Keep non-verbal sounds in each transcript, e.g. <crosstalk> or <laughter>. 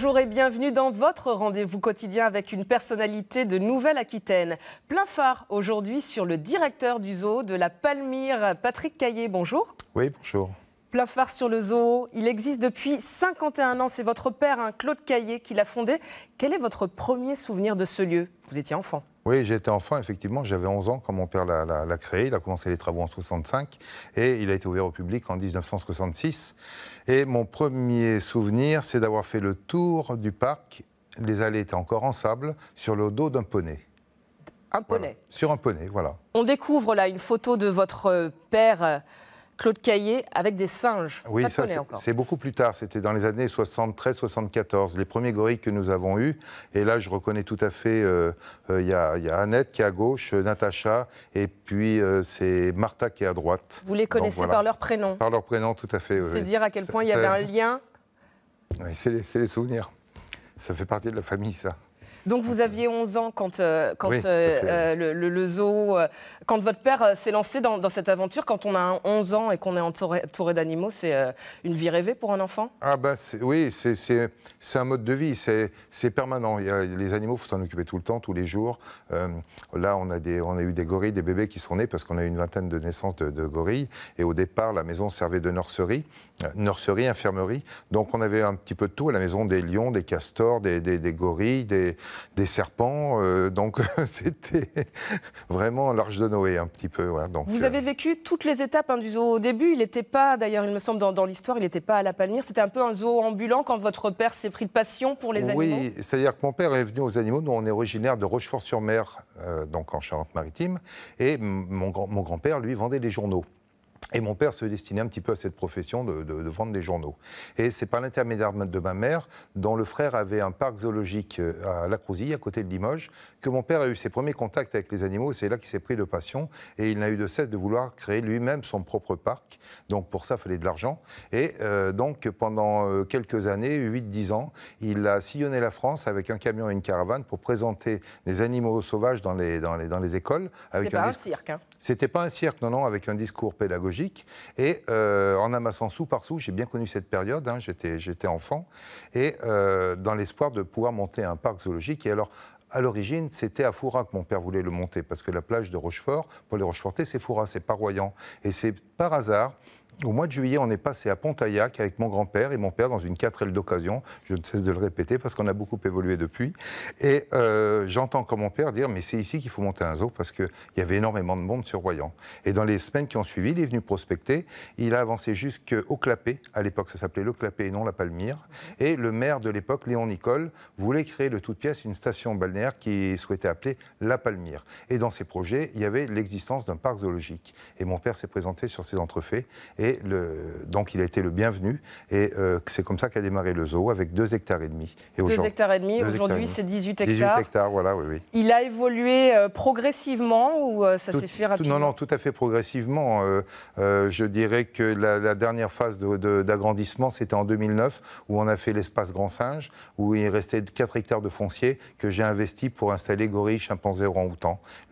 Bonjour et bienvenue dans votre rendez-vous quotidien avec une personnalité de Nouvelle-Aquitaine. Plein phare aujourd'hui sur le directeur du zoo de la Palmyre, Patrick Caillé. Bonjour. Oui, bonjour. Plein phare sur le zoo, il existe depuis 51 ans. C'est votre père, hein, Claude Caillé, qui l'a fondé. Quel est votre premier souvenir de ce lieu Vous étiez enfant. Oui, j'étais enfant, effectivement. J'avais 11 ans quand mon père l'a créé. Il a commencé les travaux en 65 et il a été ouvert au public en 1966. Et mon premier souvenir, c'est d'avoir fait le tour du parc. Les allées étaient encore en sable sur le dos d'un poney. Un poney Sur un poney, voilà. On découvre là une photo de votre père. Euh, Claude Caillé avec des singes. Oui, ça c'est beaucoup plus tard, c'était dans les années 73-74, les premiers gorilles que nous avons eus. Et là, je reconnais tout à fait, euh, euh, il y, a, Annette qui est à gauche, euh, Natacha, et puis c'est Martha qui est à droite. Vous les connaissez par leur prénom Par leur prénom, tout à fait. C'est dire à quel point il y avait un lien. Oui, c'est les souvenirs. Ça fait partie de la famille, ça. Donc vous aviez 11 ans quand, euh, quand euh, euh, le, zoo, quand votre père s'est lancé dans, cette aventure. Quand on a 11 ans et qu'on est entouré, d'animaux, c'est une vie rêvée pour un enfant Ah bah oui, c'est un mode de vie, c'est permanent. Il les animaux, il faut s'en occuper tout le temps, tous les jours. là, on a, des, on a eu des gorilles, des bébés qui sont nés parce qu'on a eu une vingtaine de naissances de, gorilles. Et au départ, la maison servait de nurserie, nurserie, infirmerie. Donc on avait un petit peu de tout à la maison, des lions, des castors, des, des gorilles, des des serpents. Euh, donc <laughs> c'était vraiment l'arche de Noé un petit peu. donc, Vous euh. avez vécu toutes les étapes hein, du zoo. Au début, il n'était pas, d'ailleurs, il me semble, dans, l'histoire, il n'était pas à la Palmyre. C'était un peu un zoo ambulant quand votre père s'est pris de passion pour les animaux. Oui, c'est-à-dire que mon père est venu aux animaux. Nous, on est originaire de Rochefort-sur-Mer, euh, donc en Charente-Maritime. Et mon, mon grand-père, lui, vendait des journaux. Et mon père se destinait un petit peu à cette profession de, vendre des journaux. Et c'est par l'intermédiaire de ma mère, dont le frère avait un parc zoologique euh, à La Crousille, à côté de Limoges, que mon père a eu ses premiers contacts avec les animaux. C'est là qu'il s'est pris de passion. Et il n'a eu de cesse de vouloir créer lui-même son propre parc. Donc pour ça, il fallait de l'argent. Et euh, donc pendant euh, quelques années, 8-10 ans, il a sillonné la France avec un camion et une caravane pour présenter des animaux sauvages dans les, dans les, dans les écoles. C'était pas un cirque. Hein. C'était pas un cirque, non, non, avec un discours pédagogique et euh, en amassant sous par sous, j'ai bien connu cette période, hein, j'étais enfant, et euh, dans l'espoir de pouvoir monter un parc zoologique. Et alors, à l'origine, c'était à Foura que mon père voulait le monter, parce que la plage de Rochefort, pour les Rochefortais, c'est Foura, c'est pas Et c'est par hasard au mois de juillet, on est passé à Pontaillac avec mon grand-père et mon père dans une 4L d'occasion. Je ne cesse de le répéter parce qu'on a beaucoup évolué depuis. Et euh, j'entends comme mon père dire Mais c'est ici qu'il faut monter un zoo parce qu'il y avait énormément de monde sur Royan. Et dans les semaines qui ont suivi, il est venu prospecter. Il a avancé jusqu'au Clapet. À l'époque, ça s'appelait le Clapet et non la Palmyre. Et le maire de l'époque, Léon Nicole, voulait créer de toute pièce une station balnéaire qui souhaitait appeler la Palmyre. Et dans ses projets, il y avait l'existence d'un parc zoologique. Et mon père s'est présenté sur ces entrefaits. Et le, donc il a été le bienvenu. Et euh, c'est comme ça qu'a démarré le zoo avec 2 hectares et demi. Et hectares et demi, aujourd'hui c'est 18 hectares. hectares, voilà, Il a évolué euh, progressivement ou euh, ça s'est fait rapidement Non, non, tout à fait progressivement. je dirais que la, dernière phase d'agrandissement, c'était en 2009 où on a fait l'espace Grand Singe, où il restait 4 hectares de foncier que j'ai investi pour installer gorilles, chimpanzés, orang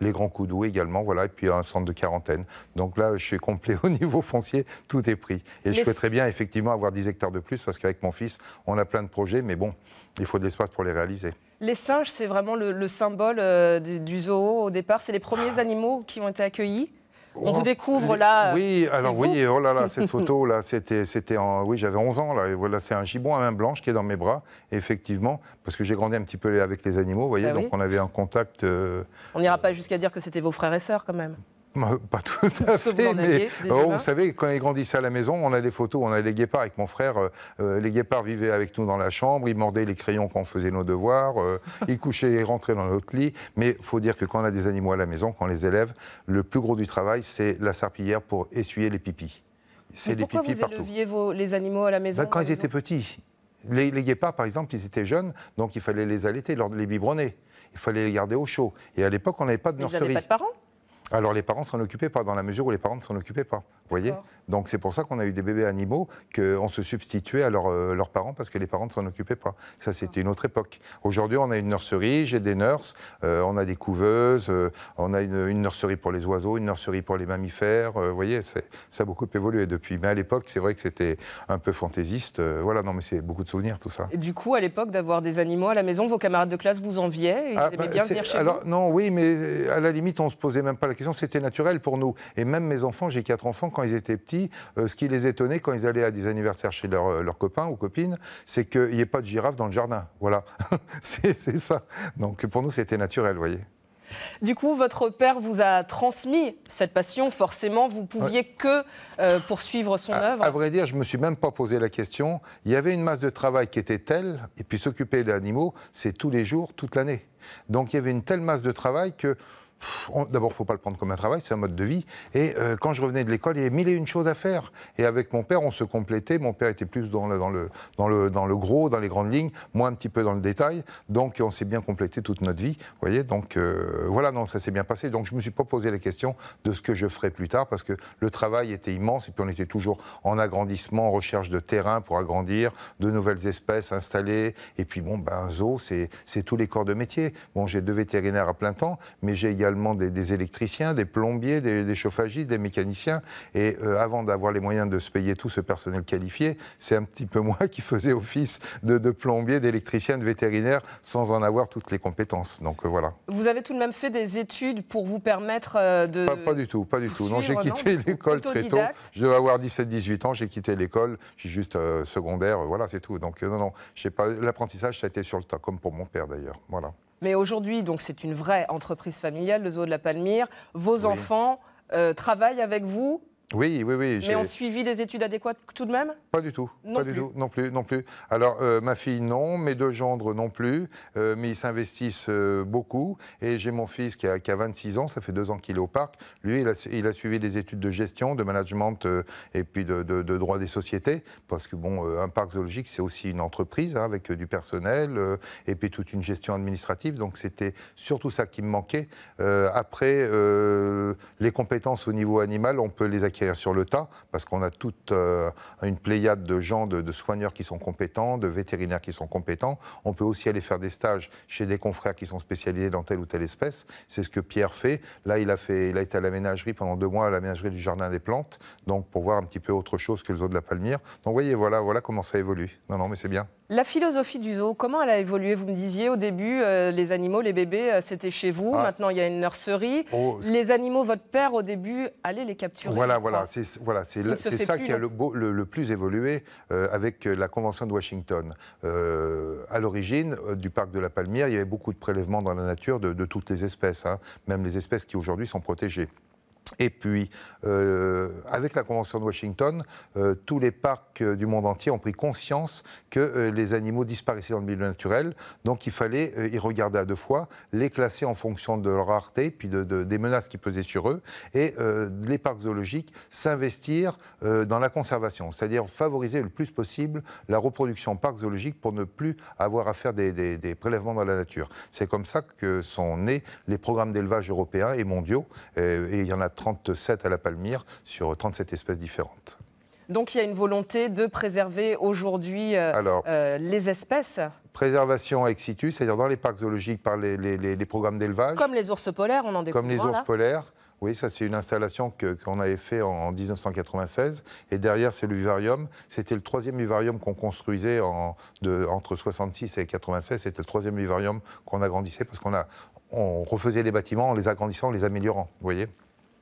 les grands coudous également, voilà, et puis un centre de quarantaine. Donc là, je suis complet <laughs> au niveau foncier tout est pris. Et je je souhaiterais bien effectivement avoir 10 hectares de plus parce qu'avec mon fils, on a plein de projets, mais bon, il faut de l'espace pour les réaliser. Les singes, c'est vraiment le, symbole euh, du, zoo au départ. C'est les premiers ah. animaux qui ont été accueillis. On oh. vous découvre là. Euh, oui, alors oui, oh là là, <laughs> cette photo là, c'était, c'était en, oui, j'avais 11 ans là, et voilà, c'est un gibbon à main blanche qui est dans mes bras, effectivement, parce que j'ai grandi un petit peu avec les animaux, vous voyez, bah donc on avait un contact. Euh, on n'ira pas jusqu'à dire que c'était vos frères et sœurs quand même. Bah, pas tout à fait, mais oh, vous savez, quand ils grandissaient à la maison, on a des photos, on a les guépards avec mon frère. Euh, euh, les guépards vivaient avec nous dans la chambre, ils mordaient les crayons quand on faisait nos devoirs, euh, ils couchaient et rentraient dans notre lit. Mais il faut dire que quand on a des animaux à la maison, quand on les élève, le plus gros du travail, c'est la serpillière pour essuyer les pipis. C'est les pipis vous partout. les animaux à la maison ben, Quand ils étaient petits. Les, guépards, par exemple, ils étaient jeunes, donc il fallait les allaiter, les biberonner. Il fallait les garder au chaud. Et à l'époque, on n'avait pas de mais nurserie. pas de parents alors les parents ne s'en occupaient pas, dans la mesure où les parents ne s'en occupaient pas. Vous voyez Donc c'est pour ça qu'on a eu des bébés animaux, qu'on se substituait à leurs euh, parents parce que les parents ne s'en occupaient pas. Ça, c'était ah. une autre époque. Aujourd'hui, on a une nurserie, j'ai des nurses, euh, on a des couveuses, euh, on a une, nurserie pour les oiseaux, une nurserie pour les mammifères. vous voyez, ça a beaucoup évolué depuis. Mais à l'époque, c'est vrai que c'était un peu fantaisiste. voilà, non, mais c'est beaucoup de souvenirs, tout ça. Et du coup, à l'époque, d'avoir des animaux à la maison, vos camarades de classe vous enviaient Ils ah, aimaient bah, bien venir chez alors, Non, oui, mais à la limite, on se posait même pas la question, c'était naturel pour nous. Et même mes enfants, j'ai quatre enfants, quand ils étaient petits, euh, ce qui les étonnait quand ils allaient à des anniversaires chez euh, leurs copains ou copines, c'est qu'il n'y ait pas de girafe dans le jardin. <laughs> Voilà, <laughs> c'est ça. Donc pour nous, c'était naturel, vous voyez. Du coup, votre père vous a transmis cette passion. Forcément, vous pouviez que euh, poursuivre son œuvre. À, vrai dire, je me suis même pas posé la question. Il y avait une masse de travail qui était telle, et puis s'occuper des animaux, c'est tous les jours, toute l'année. Donc il y avait une telle masse de travail que D'abord, il ne faut pas le prendre comme un travail, c'est un mode de vie. Et euh, quand je revenais de l'école, il y avait mille et une choses à faire. Et avec mon père, on se complétait. Mon père était plus dans le, dans le, dans le, dans le gros, dans les grandes lignes, moi un petit peu dans le détail. Donc, on s'est bien complété toute notre vie. Vous voyez, donc euh, voilà, non, ça s'est bien passé. Donc, je ne me suis pas posé la question de ce que je ferais plus tard parce que le travail était immense et puis on était toujours en agrandissement, en recherche de terrain pour agrandir, de nouvelles espèces installées. Et puis, bon, ben, un zoo, c'est tous les corps de métier. Bon, j'ai deux vétérinaires à plein temps, mais j'ai également des, électriciens, des plombiers, des, chauffagistes, des mécaniciens. Et euh, avant d'avoir les moyens de se payer tout ce personnel qualifié, c'est un petit peu <laughs> moi qui faisais office de, plombier, d'électricien, de vétérinaire, sans en avoir toutes les compétences. Donc euh, voilà. Vous avez tout de même fait des études pour vous permettre euh, de... Pas, du tout, pas du tout. Non, j'ai quitté l'école très tôt. Je devais avoir 17-18 ans, j'ai quitté l'école, j'ai juste secondaire, voilà, c'est tout. Donc non, non, pas... l'apprentissage, ça a été sur le tas, comme pour mon père d'ailleurs. Voilà. Mais aujourd'hui, donc c'est une vraie entreprise familiale, le zoo de la Palmyre. Vos enfants euh, travaillent avec vous oui, oui, oui. Mais on suivi des études adéquates tout de même Pas du tout. Non plus. non plus, non plus. Alors, euh, ma fille, non. Mes deux gendres, non plus. Euh, mais ils s'investissent euh, beaucoup. Et j'ai mon fils qui a, 26 ans, ça fait deux ans qu'il est au parc. Lui, il a, suivi des études de gestion, de management et puis de, droit des sociétés. Parce que, bon, un parc zoologique, c'est aussi une entreprise hein, avec du personnel et puis toute une gestion administrative. Donc, c'était surtout ça qui me manquait. après, les compétences au niveau animal, on peut les acquérir sur le tas, parce qu'on a toute euh, une pléiade de gens, de, soigneurs qui sont compétents, de vétérinaires qui sont compétents. On peut aussi aller faire des stages chez des confrères qui sont spécialisés dans telle ou telle espèce. C'est ce que Pierre fait. Là, il a, fait, il a été à la ménagerie pendant deux mois, à la ménagerie du Jardin des Plantes, donc pour voir un petit peu autre chose que le zoo de la Palmyre. Donc vous voyez, voilà, voilà comment ça évolue. Non, non, mais c'est bien. La philosophie du zoo, comment elle a évolué Vous me disiez au début, euh, les animaux, les bébés, euh, c'était chez vous. Maintenant, il y a une nurserie. Oh, les animaux, votre père, au début, allait les capturer. Voilà, voilà, c'est voilà, c'est ça qui a le, plus évolué euh, avec la Convention de Washington. à l'origine du parc de la Palmière, il y avait beaucoup de prélèvements dans la nature de, toutes les espèces, hein, même les espèces qui aujourd'hui sont protégées. Et puis, euh, avec la Convention de Washington, euh, tous les parcs euh, du monde entier ont pris conscience que les animaux disparaissaient dans le milieu naturel. Donc, il fallait y regarder à deux fois, les classer en fonction de leur rareté, puis de, des menaces qui pesaient sur eux, et les parcs zoologiques s'investir dans la conservation, c'est-à-dire favoriser le plus possible la reproduction parc zoologique pour ne plus avoir à faire des, des prélèvements dans la nature. C'est comme ça que sont nés les programmes d'élevage européens et mondiaux, et il y en a 37 à la Palmyre sur 37 espèces différentes. Donc il y a une volonté de préserver aujourd'hui euh, euh, les espèces Préservation ex situ, c'est-à-dire dans les parcs zoologiques par les, programmes d'élevage. Comme les ours polaires, on en découvre Comme les ours polaires. Oui, ça c'est une installation qu'on avait fait en, 1996. Et derrière, c'est le C'était le troisième vivarium qu'on construisait en, entre 66 et 96. C'était le troisième vivarium qu'on agrandissait parce qu'on on refaisait les bâtiments en les agrandissant, en les améliorant. Vous voyez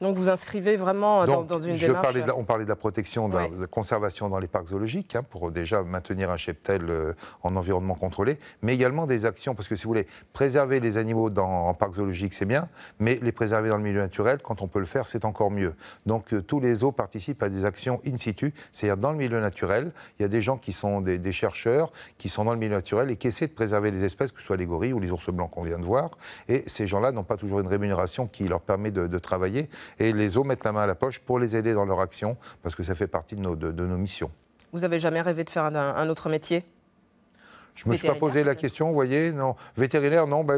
donc vous inscrivez vraiment euh, dans, une démarche. Euh, on parlait de la protection, de, la, conservation dans les parcs zoologiques, hein, pour déjà maintenir un cheptel euh, en environnement contrôlé, mais également des actions, parce que si vous voulez, préserver les animaux dans, en parc zoologique, c'est bien, mais les préserver dans le milieu naturel, quand on peut le faire, c'est encore mieux. Donc tous les zoos participent à des actions in situ, c'est-à-dire dans le milieu naturel. Il y a des gens qui sont des, chercheurs, qui sont dans le milieu naturel et qui essaient de préserver les espèces, que ce soit les gorilles ou les ours blancs qu'on vient de voir. Et ces gens-là n'ont pas toujours une rémunération qui leur permet de, de travailler et les eaux mettent la main à la poche pour les aider dans leur action, parce que ça fait partie de nos, de, nos missions. Vous avez jamais rêvé de faire un autre métier je ne me suis pas posé la question, vous voyez, non. Vétérinaire, non, bah,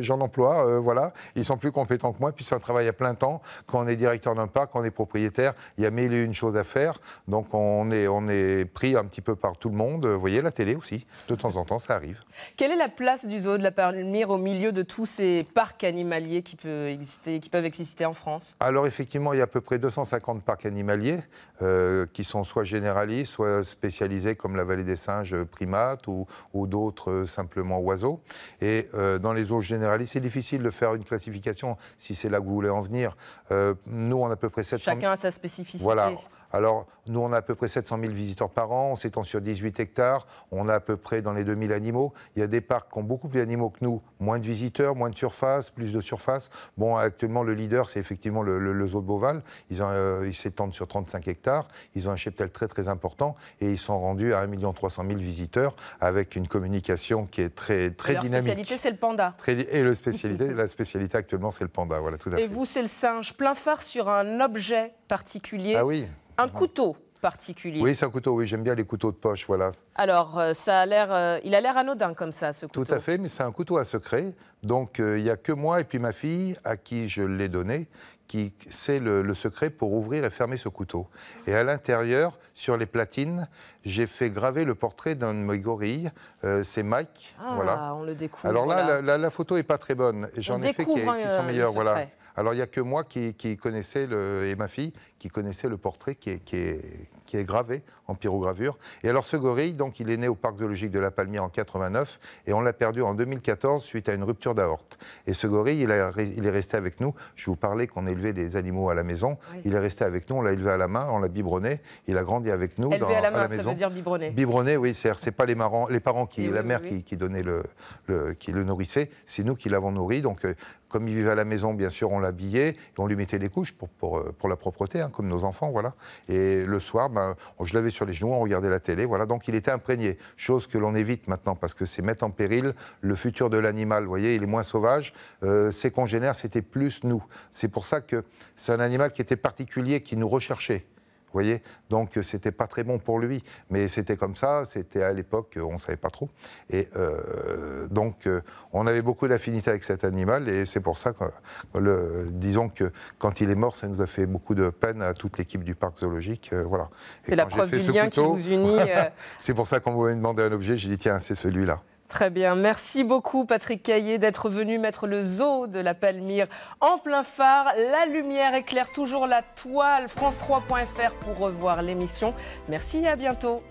j'en emploie, euh, voilà. Ils sont plus compétents que moi, puis c'est un travail à plein temps. Quand on est directeur d'un parc, quand on est propriétaire, il y a mille et une choses à faire. Donc on est, on est pris un petit peu par tout le monde. Vous voyez, la télé aussi, de temps en temps, ça arrive. Quelle est la place du zoo de la Palmyre au milieu de tous ces parcs animaliers qui, peuvent exister, qui peuvent exister en France Alors effectivement, il y a à peu près 250 parcs animaliers euh, qui sont soit généralistes, soit spécialisés, comme la Vallée des Singes, euh, primates, ou ou d'autres euh, simplement oiseaux. Et euh, dans les eaux généralistes, c'est difficile de faire une classification si c'est là que vous voulez en venir. Euh, nous, on a à peu près 700 Chacun a sa spécificité. Alors, nous, on a à peu près 700 000 visiteurs par an, on s'étend sur 18 hectares, on a à peu près dans les 2000 animaux. Il y a des parcs qui ont beaucoup plus d'animaux que nous, moins de visiteurs, moins de surface, plus de surface. Bon, actuellement, le leader, c'est effectivement le, zoo de Beauval. Ils euh, s'étendent sur 35 hectares, ils ont un cheptel très très important et ils sont rendus à 1 300 000 visiteurs avec une communication qui est très, très et dynamique. La spécialité, c'est le panda. et le spécialité, la spécialité actuellement, c'est le panda. Voilà, tout à et vous, c'est le singe, plein phare sur un objet particulier. Ah oui un couteau particulier. Oui, c'est un couteau, oui, j'aime bien les couteaux de poche, voilà. Alors, euh, ça a l'air, euh, il a l'air anodin comme ça, ce couteau. Tout à fait, mais c'est un couteau à secret. Donc, euh, il n'y a que moi et puis ma fille, à qui je l'ai donné, qui sait le, le, secret pour ouvrir et fermer ce couteau. Et à l'intérieur, sur les platines, j'ai fait graver le portrait d'un de mes gorilles. Euh, c'est Mike. Ah, voilà. on le découvre. Alors là, la, photo est pas très bonne. J'en ai fait qui, sont euh, meilleurs. Voilà. Alors il n'y a que moi qui, qui connaissais le, et ma fille qui connaissait le portrait qui est, qui est, qui est gravé en pyrogravure. Et alors ce gorille, donc il est né au parc zoologique de La Palmière en 89 et on l'a perdu en 2014 suite à une rupture d'aorte. Et ce gorille, il, il, est resté avec nous. Je vous parlais qu'on élevait des animaux à la maison. Il est resté avec nous, on l'a élevé à la main, on l'a biberonné, il a grandi avec nous. dans, à la maison dire biberonné. oui, c'est-à-dire c'est pas les, parents qui, la mère qui, donnait le, qui le nourrissait, c'est nous qui l'avons nourri. Donc, euh, comme il vivait à la maison, bien sûr, on l'habillait et on lui mettait les couches pour, euh, la propreté, hein, comme nos enfants, voilà. Et le soir, ben, je l'avais sur les genoux, on regardait la télé, voilà. Donc, il était imprégné, chose que l'on évite maintenant parce que c'est mettre en péril le futur de l'animal. Vous voyez, il est moins sauvage. Euh, ses congénères, c'était plus nous. C'est pour ça que c'est un animal qui était particulier, qui nous recherchait voyez Donc, euh, c'était pas très bon pour lui. Mais c'était comme ça. C'était à l'époque, euh, on ne savait pas trop. Et euh, donc, on avait beaucoup d'affinité avec cet animal. Et c'est pour ça que, le, disons que quand il est mort, ça nous a fait beaucoup de peine à toute l'équipe du parc zoologique. voilà. C'est la preuve du lien qui nous unit. <laughs> c'est pour ça qu'on m'avait demandé un objet. J'ai dit, tiens, c'est celui-là. Très bien. Merci beaucoup, Patrick Caillé, d'être venu mettre le zoo de la Palmyre en plein phare. La lumière éclaire toujours la toile. France3.fr pour revoir l'émission. Merci et à bientôt.